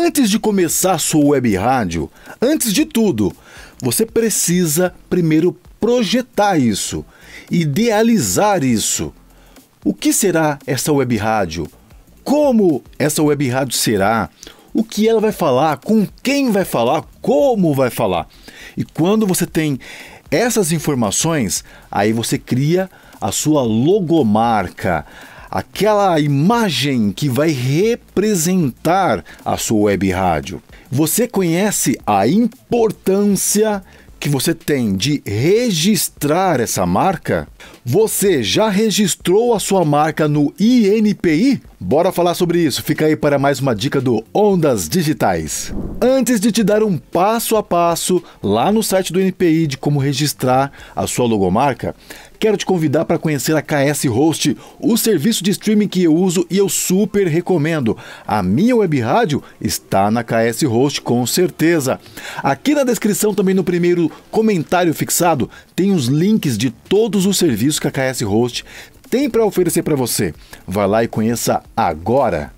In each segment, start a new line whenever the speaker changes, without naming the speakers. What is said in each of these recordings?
Antes de começar sua web rádio, antes de tudo, você precisa primeiro projetar isso, idealizar isso. O que será essa web rádio? Como essa web rádio será? O que ela vai falar? Com quem vai falar? Como vai falar? E quando você tem essas informações, aí você cria a sua logomarca, aquela imagem que vai representar a sua web rádio. Você conhece a importância que você tem de registrar essa marca? Você já registrou a sua marca no INPI? Bora falar sobre isso. Fica aí para mais uma dica do Ondas Digitais. Antes de te dar um passo a passo lá no site do INPI de como registrar a sua logomarca, quero te convidar para conhecer a KS Host, o serviço de streaming que eu uso e eu super recomendo. A minha web rádio está na KS Host com certeza. Aqui na descrição também no primeiro comentário fixado tem os links de todos os serviços serviço que a KS Host tem para oferecer para você. Vá lá e conheça agora.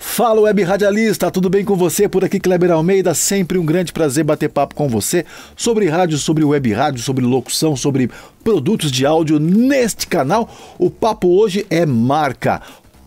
Fala web radialista, tudo bem com você? Por aqui Kleber Almeida, sempre um grande prazer bater papo com você sobre rádio, sobre web rádio, sobre locução, sobre produtos de áudio neste canal. O papo hoje é marca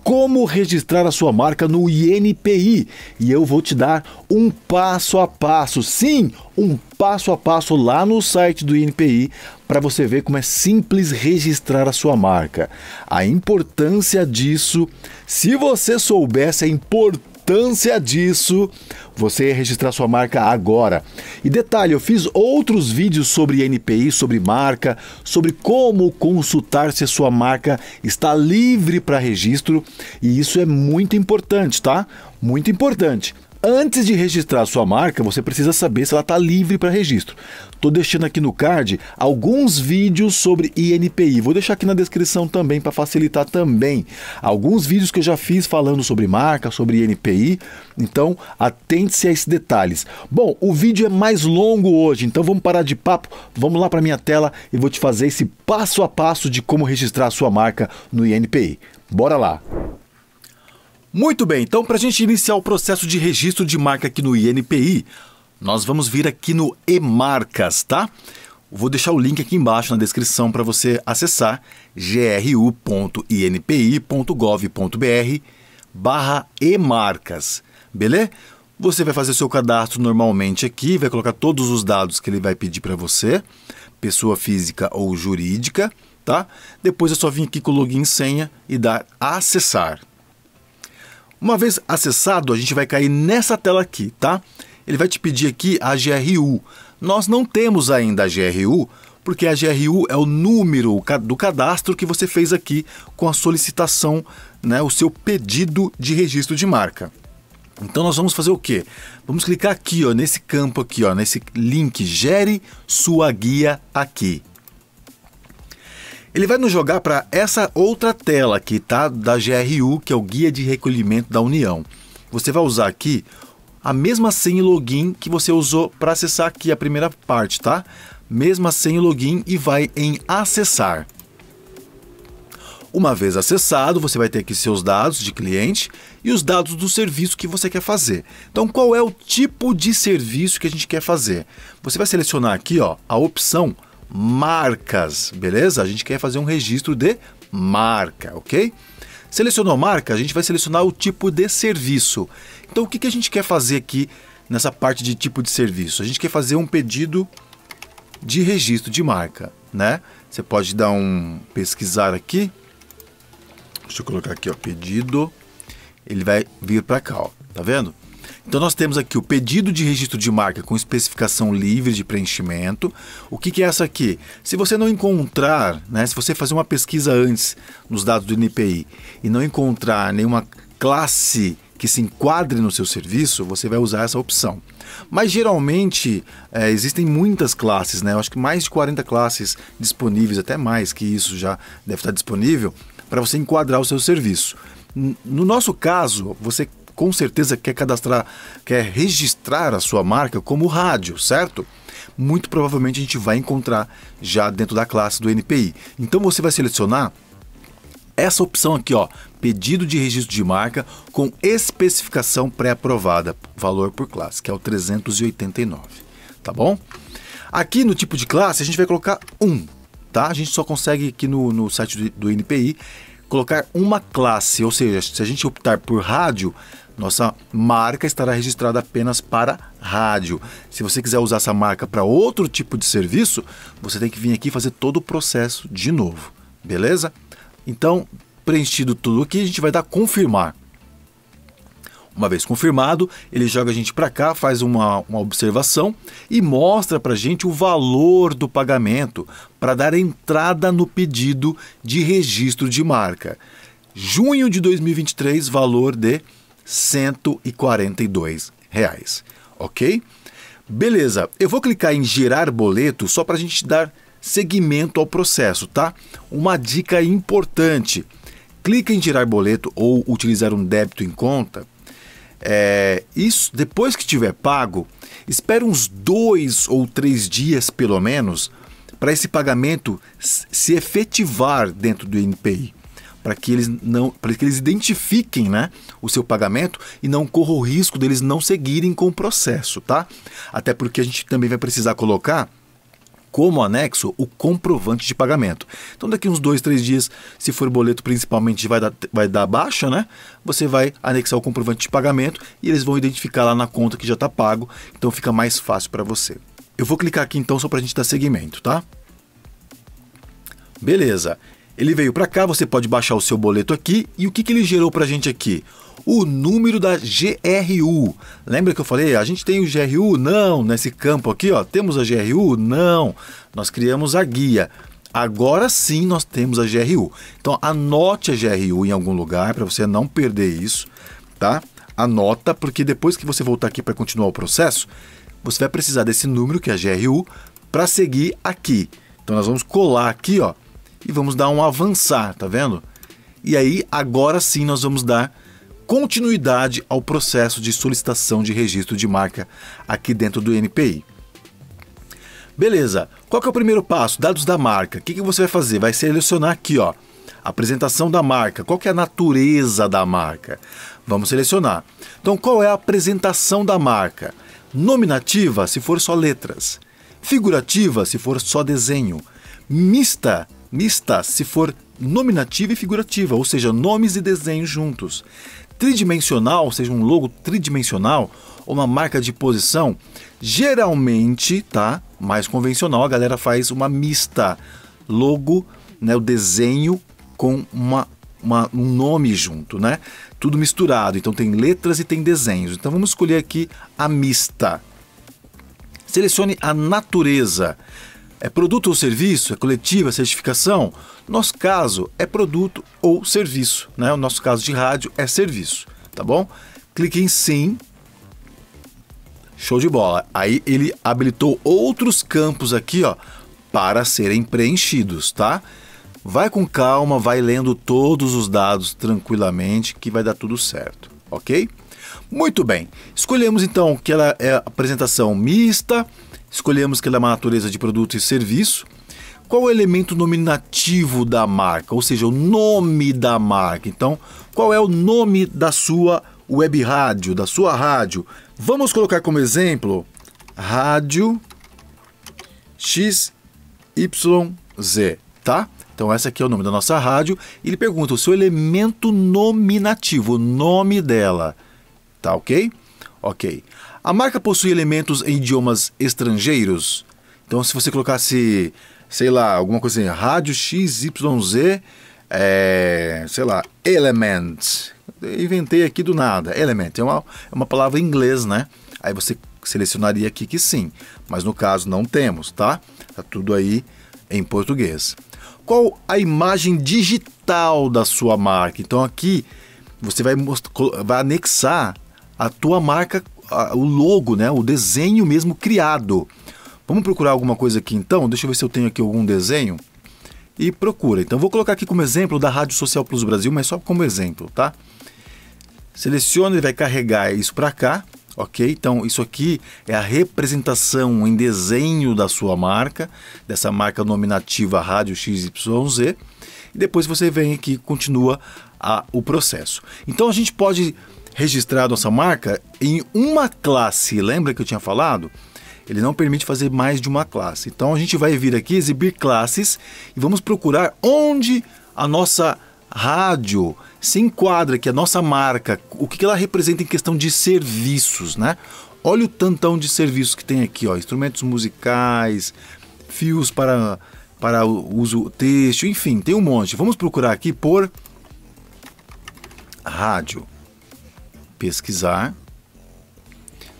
como registrar a sua marca no INPI e eu vou te dar um passo a passo, sim, um passo a passo lá no site do INPI para você ver como é simples registrar a sua marca. A importância disso, se você soubesse a importância importância disso você registrar sua marca agora. E detalhe, eu fiz outros vídeos sobre NPI, sobre marca, sobre como consultar se a sua marca está livre para registro, e isso é muito importante, tá? Muito importante. Antes de registrar sua marca, você precisa saber se ela está livre para registro. Estou deixando aqui no card alguns vídeos sobre INPI. Vou deixar aqui na descrição também para facilitar também. Alguns vídeos que eu já fiz falando sobre marca, sobre INPI. Então, atente-se a esses detalhes. Bom, o vídeo é mais longo hoje, então vamos parar de papo. Vamos lá para minha tela e vou te fazer esse passo a passo de como registrar sua marca no INPI. Bora lá! Muito bem, então para a gente iniciar o processo de registro de marca aqui no INPI, nós vamos vir aqui no e-marcas, tá? Vou deixar o link aqui embaixo na descrição para você acessar gru.inpi.gov.br barra e-marcas, beleza? Você vai fazer seu cadastro normalmente aqui, vai colocar todos os dados que ele vai pedir para você, pessoa física ou jurídica, tá? Depois é só vir aqui com o login e senha e dar acessar. Uma vez acessado, a gente vai cair nessa tela aqui, tá? Ele vai te pedir aqui a GRU. Nós não temos ainda a GRU, porque a GRU é o número do cadastro que você fez aqui com a solicitação, né, o seu pedido de registro de marca. Então nós vamos fazer o quê? Vamos clicar aqui, ó, nesse campo aqui, ó, nesse link gere sua guia aqui. Ele vai nos jogar para essa outra tela que tá da GRU, que é o Guia de Recolhimento da União. Você vai usar aqui a mesma senha e login que você usou para acessar aqui a primeira parte, tá? Mesma senha e login e vai em acessar. Uma vez acessado, você vai ter aqui seus dados de cliente e os dados do serviço que você quer fazer. Então, qual é o tipo de serviço que a gente quer fazer? Você vai selecionar aqui ó, a opção marcas, beleza? A gente quer fazer um registro de marca, ok? Selecionou marca, a gente vai selecionar o tipo de serviço. Então, o que, que a gente quer fazer aqui nessa parte de tipo de serviço? A gente quer fazer um pedido de registro de marca, né? Você pode dar um pesquisar aqui. Deixa eu colocar aqui, ó, pedido. Ele vai vir para cá, ó. Tá vendo? Então nós temos aqui o pedido de registro de marca com especificação livre de preenchimento. O que, que é essa aqui? Se você não encontrar, né, se você fazer uma pesquisa antes nos dados do NPI e não encontrar nenhuma classe que se enquadre no seu serviço, você vai usar essa opção. Mas geralmente é, existem muitas classes, né? Eu acho que mais de 40 classes disponíveis, até mais que isso já deve estar disponível, para você enquadrar o seu serviço. No nosso caso, você com certeza quer cadastrar, quer registrar a sua marca como rádio, certo? Muito provavelmente a gente vai encontrar já dentro da classe do NPI. Então você vai selecionar essa opção aqui, ó, pedido de registro de marca com especificação pré-aprovada, valor por classe, que é o 389, tá bom? Aqui no tipo de classe a gente vai colocar um, tá? A gente só consegue aqui no, no site do, do NPI colocar uma classe, ou seja, se a gente optar por rádio, nossa marca estará registrada apenas para rádio. Se você quiser usar essa marca para outro tipo de serviço, você tem que vir aqui fazer todo o processo de novo, beleza? Então, preenchido tudo aqui, a gente vai dar confirmar. Uma vez confirmado, ele joga a gente para cá, faz uma, uma observação e mostra para a gente o valor do pagamento para dar entrada no pedido de registro de marca. Junho de 2023, valor de 142 reais, ok? Beleza, eu vou clicar em gerar boleto só para a gente dar seguimento ao processo, tá? Uma dica importante, clica em gerar boleto ou utilizar um débito em conta, é, isso depois que tiver pago, espere uns dois ou três dias pelo menos para esse pagamento se efetivar dentro do INPI para que eles não, para que eles identifiquem, né, o seu pagamento e não corra o risco deles não seguirem com o processo, tá? Até porque a gente também vai precisar colocar como anexo o comprovante de pagamento. Então, daqui uns dois, três dias, se for boleto principalmente vai dar, vai dar baixa, né? Você vai anexar o comprovante de pagamento e eles vão identificar lá na conta que já está pago, então fica mais fácil para você. Eu vou clicar aqui então só para a gente dar seguimento, tá? Beleza, ele veio para cá, você pode baixar o seu boleto aqui. E o que, que ele gerou para a gente aqui? O número da GRU. Lembra que eu falei, a gente tem o GRU? Não, nesse campo aqui, ó, temos a GRU? Não. Nós criamos a guia. Agora sim nós temos a GRU. Então anote a GRU em algum lugar para você não perder isso, tá? Anota, porque depois que você voltar aqui para continuar o processo, você vai precisar desse número, que é a GRU, para seguir aqui. Então nós vamos colar aqui, ó, e vamos dar um avançar, tá vendo? E aí, agora sim nós vamos dar continuidade ao processo de solicitação de registro de marca aqui dentro do NPI. Beleza, qual que é o primeiro passo? Dados da marca. O que, que você vai fazer? Vai selecionar aqui, ó, apresentação da marca. Qual que é a natureza da marca? Vamos selecionar. Então, qual é a apresentação da marca? Nominativa, se for só letras. Figurativa, se for só desenho. Mista, mista se for nominativa e figurativa, ou seja, nomes e desenhos juntos. Tridimensional, ou seja, um logo tridimensional ou uma marca de posição, geralmente, tá? Mais convencional, a galera faz uma mista. Logo, né, o desenho com uma, uma, um nome junto, né? Tudo misturado. Então tem letras e tem desenhos. Então vamos escolher aqui a mista. Selecione a natureza. É produto ou serviço? É coletiva, certificação? Nosso caso é produto ou serviço, né? O nosso caso de rádio é serviço, tá bom? Clique em sim. Show de bola. Aí ele habilitou outros campos aqui, ó, para serem preenchidos, tá? Vai com calma, vai lendo todos os dados tranquilamente que vai dar tudo certo ok? Muito bem, escolhemos então que ela é apresentação mista, escolhemos que ela é uma natureza de produto e serviço. Qual o elemento nominativo da marca, ou seja, o nome da marca? Então, qual é o nome da sua web rádio, da sua rádio? Vamos colocar como exemplo rádio XYZ, tá? Então, esse aqui é o nome da nossa rádio. Ele pergunta o seu elemento nominativo, o nome dela. Tá ok? Ok. A marca possui elementos em idiomas estrangeiros? Então, se você colocasse, sei lá, alguma coisa assim, rádio XYZ, é, sei lá, element. inventei aqui do nada. Element é uma, é uma palavra em inglês, né? Aí você selecionaria aqui que sim, mas no caso não temos, tá? Tá tudo aí em português qual a imagem digital da sua marca. Então aqui você vai, vai anexar a tua marca, a, o logo, né, o desenho mesmo criado. Vamos procurar alguma coisa aqui então? Deixa eu ver se eu tenho aqui algum desenho. E procura. Então vou colocar aqui como exemplo da Rádio Social Plus Brasil, mas só como exemplo, tá? Seleciona, e vai carregar isso para cá. Ok? Então, isso aqui é a representação em desenho da sua marca, dessa marca nominativa Rádio XYZ. E depois você vem aqui e continua a, o processo. Então, a gente pode registrar nossa marca em uma classe. Lembra que eu tinha falado? Ele não permite fazer mais de uma classe. Então, a gente vai vir aqui, exibir classes e vamos procurar onde a nossa rádio se enquadra, que a nossa marca, o que ela representa em questão de serviços, né? Olha o tantão de serviços que tem aqui, ó, instrumentos musicais, fios para, para uso texto, enfim, tem um monte. Vamos procurar aqui por rádio, pesquisar.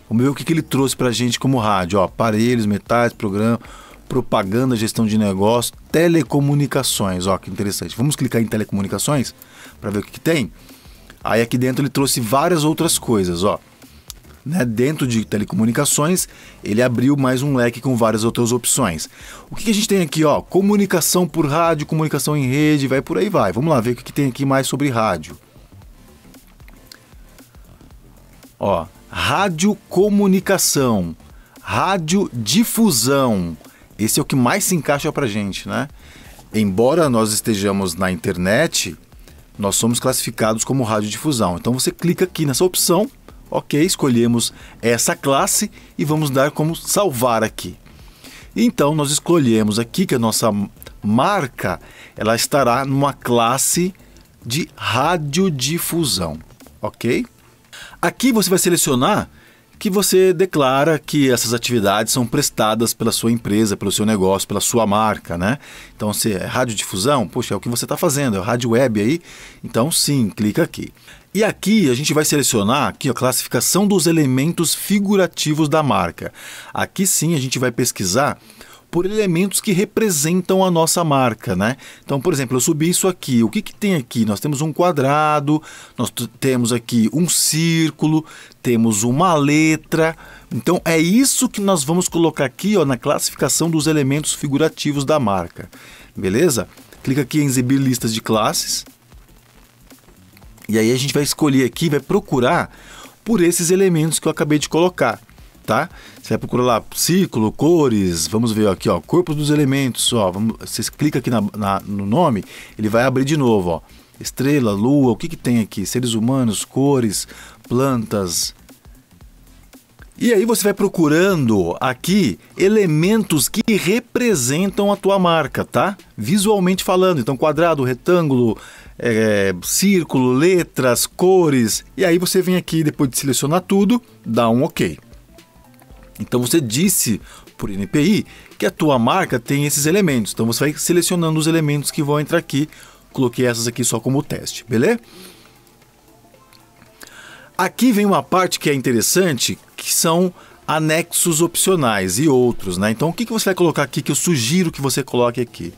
Vamos ver o que, que ele trouxe para a gente como rádio, ó, aparelhos, metais, programa, propaganda, gestão de negócio, telecomunicações, ó, que interessante. Vamos clicar em telecomunicações? para ver o que, que, tem. Aí aqui dentro ele trouxe várias outras coisas, ó. Né? Dentro de telecomunicações, ele abriu mais um leque com várias outras opções. O que, que a gente tem aqui, ó? Comunicação por rádio, comunicação em rede, vai por aí vai. Vamos lá ver o que, que tem aqui mais sobre rádio. Ó, rádio comunicação, rádio difusão. Esse é o que mais se encaixa pra gente, né? Embora nós estejamos na internet, nós somos classificados como radiodifusão. Então você clica aqui nessa opção, ok, escolhemos essa classe e vamos dar como salvar aqui. Então nós escolhemos aqui que a nossa marca ela estará numa classe de radiodifusão, ok? Aqui você vai selecionar que você declara que essas atividades são prestadas pela sua empresa, pelo seu negócio, pela sua marca, né? Então, se é radiodifusão, poxa, é o que você está fazendo, é rádio web aí? Então, sim, clica aqui. E aqui a gente vai selecionar aqui a classificação dos elementos figurativos da marca. Aqui sim a gente vai pesquisar por elementos que representam a nossa marca, né? Então, por exemplo, eu subi isso aqui. O que, que tem aqui? Nós temos um quadrado, nós temos aqui um círculo, temos uma letra. Então, é isso que nós vamos colocar aqui ó, na classificação dos elementos figurativos da marca. Beleza? Clica aqui em exibir listas de classes. E aí a gente vai escolher aqui, vai procurar por esses elementos que eu acabei de colocar tá? Você vai procurar lá ciclo, cores, vamos ver aqui, ó, corpos dos elementos, ó, você clica aqui na, na, no nome, ele vai abrir de novo, ó, estrela, lua, o que que tem aqui? Seres humanos, cores, plantas. E aí você vai procurando aqui elementos que representam a tua marca, tá? Visualmente falando, então quadrado, retângulo, é, círculo, letras, cores. E aí você vem aqui depois de selecionar tudo, dá um OK. Então você disse por NPI que a tua marca tem esses elementos. Então você vai selecionando os elementos que vão entrar aqui. Coloquei essas aqui só como teste, beleza? Aqui vem uma parte que é interessante, que são anexos opcionais e outros, né? Então o que, que você vai colocar aqui que eu sugiro que você coloque aqui?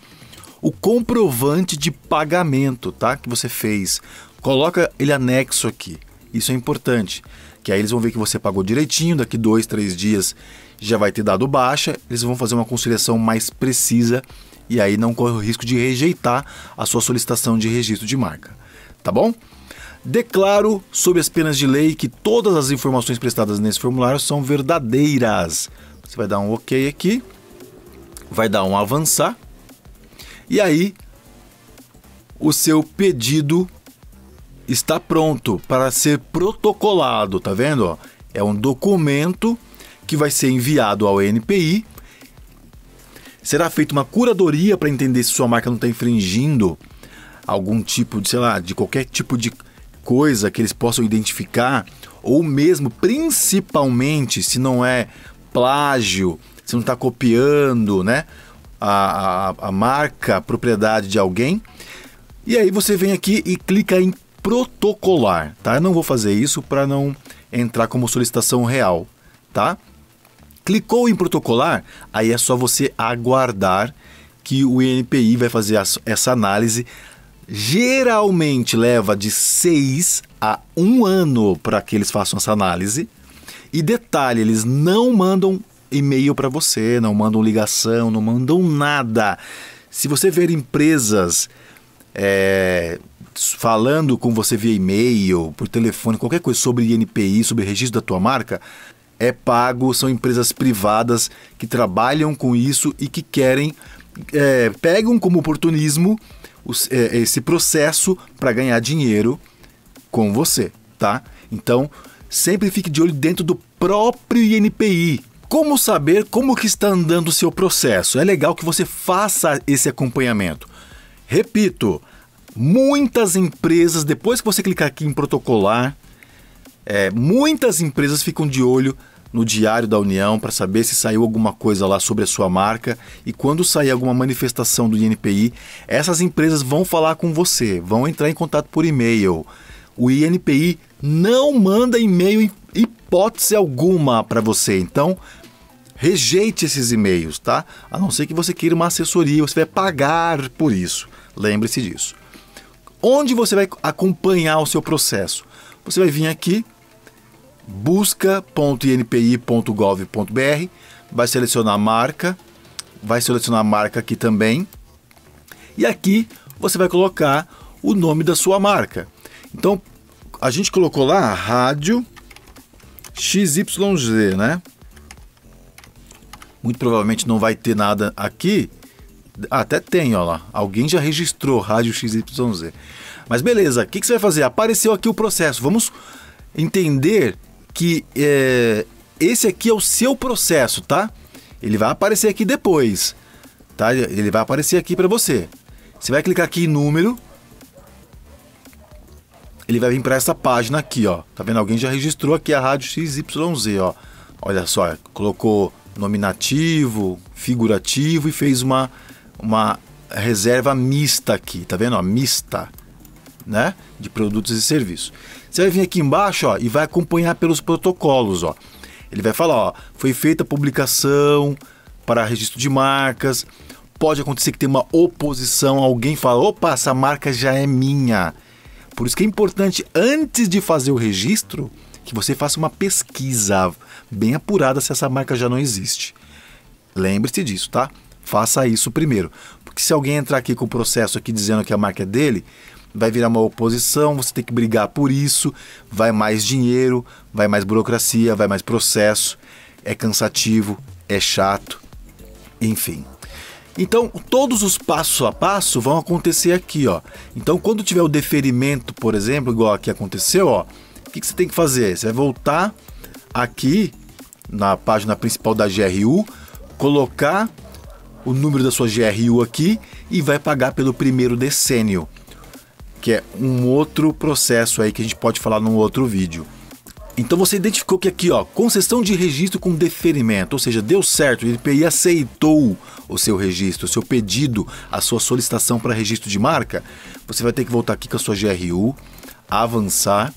O comprovante de pagamento, tá? Que você fez. Coloca ele anexo aqui. Isso é importante que aí eles vão ver que você pagou direitinho, daqui dois, três dias já vai ter dado baixa, eles vão fazer uma conciliação mais precisa e aí não corre o risco de rejeitar a sua solicitação de registro de marca, tá bom? Declaro, sob as penas de lei, que todas as informações prestadas nesse formulário são verdadeiras. Você vai dar um OK aqui, vai dar um avançar e aí o seu pedido está pronto para ser protocolado, tá vendo? É um documento que vai ser enviado ao NPI. Será feita uma curadoria para entender se sua marca não está infringindo algum tipo de, sei lá, de qualquer tipo de coisa que eles possam identificar, ou mesmo, principalmente, se não é plágio, se não está copiando, né? A, a, a marca, a propriedade de alguém. E aí você vem aqui e clica em protocolar, tá? Eu não vou fazer isso para não entrar como solicitação real, tá? Clicou em protocolar, aí é só você aguardar que o INPI vai fazer essa análise. Geralmente leva de 6 a um ano para que eles façam essa análise. E detalhe, eles não mandam e-mail para você, não mandam ligação, não mandam nada. Se você ver empresas é, falando com você via e-mail, por telefone, qualquer coisa sobre INPI, sobre registro da tua marca, é pago, são empresas privadas que trabalham com isso e que querem, é, pegam como oportunismo os, é, esse processo para ganhar dinheiro com você, tá? Então, sempre fique de olho dentro do próprio INPI. Como saber como que está andando o seu processo? É legal que você faça esse acompanhamento. Repito, Muitas empresas, depois que você clicar aqui em protocolar, é, muitas empresas ficam de olho no Diário da União para saber se saiu alguma coisa lá sobre a sua marca e quando sair alguma manifestação do INPI, essas empresas vão falar com você, vão entrar em contato por e-mail. O INPI não manda e-mail em hipótese alguma para você, então rejeite esses e-mails, tá? A não ser que você queira uma assessoria, você vai pagar por isso. Lembre-se disso. Onde você vai acompanhar o seu processo? Você vai vir aqui, busca.inpi.gov.br, vai selecionar a marca, vai selecionar a marca aqui também. E aqui você vai colocar o nome da sua marca. Então, a gente colocou lá rádio XYZ, né? Muito provavelmente não vai ter nada aqui, até tem, ó lá. Alguém já registrou rádio XYZ. Mas beleza, o que, que, você vai fazer? Apareceu aqui o processo. Vamos entender que é, esse aqui é o seu processo, tá? Ele vai aparecer aqui depois, tá? Ele vai aparecer aqui para você. Você vai clicar aqui em número. Ele vai vir para essa página aqui, ó. Tá vendo? Alguém já registrou aqui a rádio XYZ, ó. Olha só, colocou nominativo, figurativo e fez uma uma reserva mista aqui, tá vendo? Ó, mista, né? De produtos e serviços. Você vai vir aqui embaixo, ó, e vai acompanhar pelos protocolos, ó. Ele vai falar, ó, foi feita publicação para registro de marcas. Pode acontecer que tem uma oposição, alguém fala, opa, essa marca já é minha. Por isso que é importante, antes de fazer o registro, que você faça uma pesquisa bem apurada se essa marca já não existe. Lembre-se disso, tá? Faça isso primeiro. Porque se alguém entrar aqui com o processo aqui dizendo que a marca é dele, vai virar uma oposição, você tem que brigar por isso, vai mais dinheiro, vai mais burocracia, vai mais processo, é cansativo, é chato, enfim. Então, todos os passo a passo vão acontecer aqui, ó. Então, quando tiver o deferimento, por exemplo, igual aqui aconteceu, ó, o que, que você tem que fazer? Você vai voltar aqui na página principal da GRU, colocar o número da sua GRU aqui e vai pagar pelo primeiro decênio, que é um outro processo aí que a gente pode falar num outro vídeo. Então você identificou que aqui, ó, concessão de registro com deferimento, ou seja, deu certo, o IPI aceitou o seu registro, o seu pedido, a sua solicitação para registro de marca, você vai ter que voltar aqui com a sua GRU, avançar,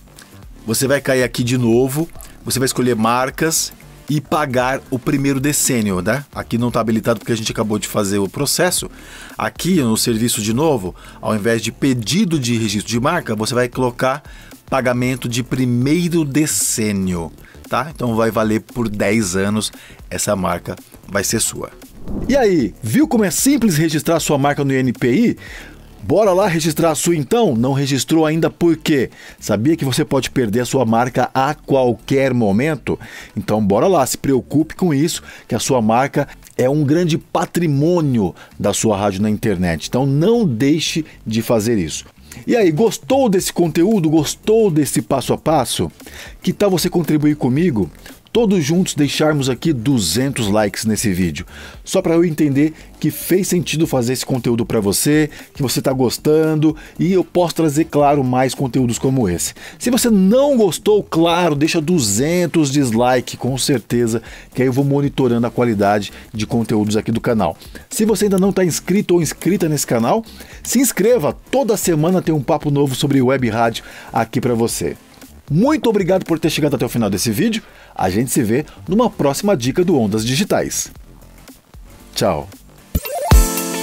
você vai cair aqui de novo, você vai escolher marcas e pagar o primeiro decênio, né? Aqui não está habilitado porque a gente acabou de fazer o processo. Aqui no serviço de novo, ao invés de pedido de registro de marca, você vai colocar pagamento de primeiro decênio, tá? Então vai valer por 10 anos essa marca vai ser sua. E aí, viu como é simples registrar sua marca no INPI? Bora lá registrar a sua então? Não registrou ainda por quê? Sabia que você pode perder a sua marca a qualquer momento? Então bora lá, se preocupe com isso, que a sua marca é um grande patrimônio da sua rádio na internet. Então não deixe de fazer isso. E aí, gostou desse conteúdo? Gostou desse passo a passo? Que tal você contribuir comigo? todos juntos deixarmos aqui 200 likes nesse vídeo, só para eu entender que fez sentido fazer esse conteúdo para você, que você está gostando e eu posso trazer, claro, mais conteúdos como esse. Se você não gostou, claro, deixa 200 dislike, com certeza, que aí eu vou monitorando a qualidade de conteúdos aqui do canal. Se você ainda não está inscrito ou inscrita nesse canal, se inscreva, toda semana tem um papo novo sobre web rádio aqui para você. Muito obrigado por ter chegado até o final desse vídeo. A gente se vê numa próxima dica do Ondas Digitais. Tchau!